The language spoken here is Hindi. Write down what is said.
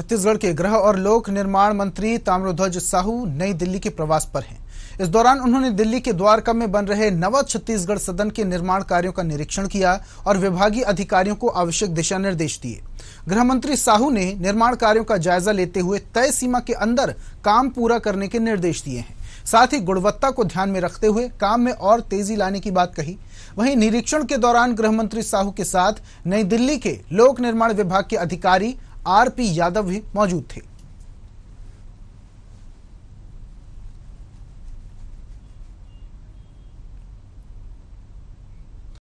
छत्तीसगढ़ के गृह और लोक निर्माण मंत्री ताम्रध्वज साहू नई दिल्ली के प्रवास पर हैं इस दौरान उन्होंने दिल्ली के द्वारका में बन रहे नव छत्तीसगढ़ सदन के निर्माण कार्यों का निरीक्षण किया और विभागीय अधिकारियों को आवश्यक दिशा निर्देश दिए गृह मंत्री साहू ने निर्माण कार्यो का जायजा लेते हुए तय सीमा के अंदर काम पूरा करने के निर्देश दिए हैं साथ ही गुणवत्ता को ध्यान में रखते हुए काम में और तेजी लाने की बात कही वहीं निरीक्षण के दौरान गृह मंत्री साहू के साथ नई दिल्ली के लोक निर्माण विभाग के अधिकारी आर पी यादव भी मौजूद थे